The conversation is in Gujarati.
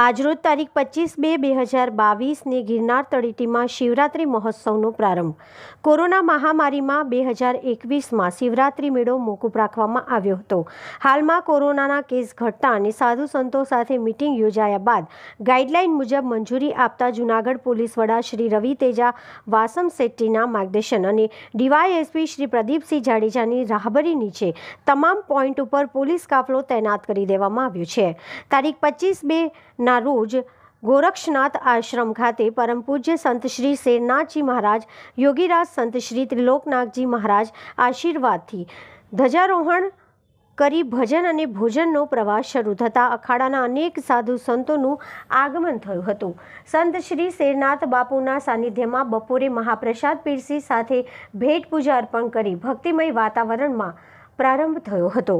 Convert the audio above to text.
આજરોજ તારીખ પચીસ બે બે હજાર બાવીસને ગિરનાર તળેટીમાં શિવરાત્રિ મહોત્સવનો પ્રારંભ કોરોના મહામારીમાં બે હજાર એકવીસમાં શિવરાત્રી મેળો મોકૂફ રાખવામાં આવ્યો હતો હાલમાં કોરોનાના કેસ ઘટતા અને સાધુ સંતો સાથે મિટિંગ યોજાયા બાદ ગાઈડલાઇન મુજબ મંજૂરી આપતા જૂનાગઢ પોલીસ વડા શ્રી રવિ તેજા વાસમ શેટ્ટીના માર્ગદર્શન અને ડીવાયએસપી શ્રી પ્રદીપસિંહ જાડેજાની રાહબરી નીચે તમામ પોઈન્ટ ઉપર પોલીસ કાફલો તૈનાત કરી દેવામાં આવ્યો છે તારીખ પચીસ બે ના રોજ ગોરક્ષનાથ આશ્રમ ખાતે પરમ પૂજ્ય સંત શ્રી શેરનાથજી મહારાજ યોગીરાજ સંત શ્રી ત્રિલોકનાથજી મહારાજ આશીર્વાદથી ધ્વજારોહણ કરી ભજન અને ભોજનનો પ્રવાસ શરૂ થતાં અખાડાના અનેક સાધુ સંતોનું આગમન થયું હતું સંત શ્રી શેરનાથ બાપુના સાનિધ્યમાં બપોરે મહાપ્રસાદ પીરસી સાથે ભેટ પૂજા અર્પણ કરી ભક્તિમય વાતાવરણમાં પ્રારંભ થયો હતો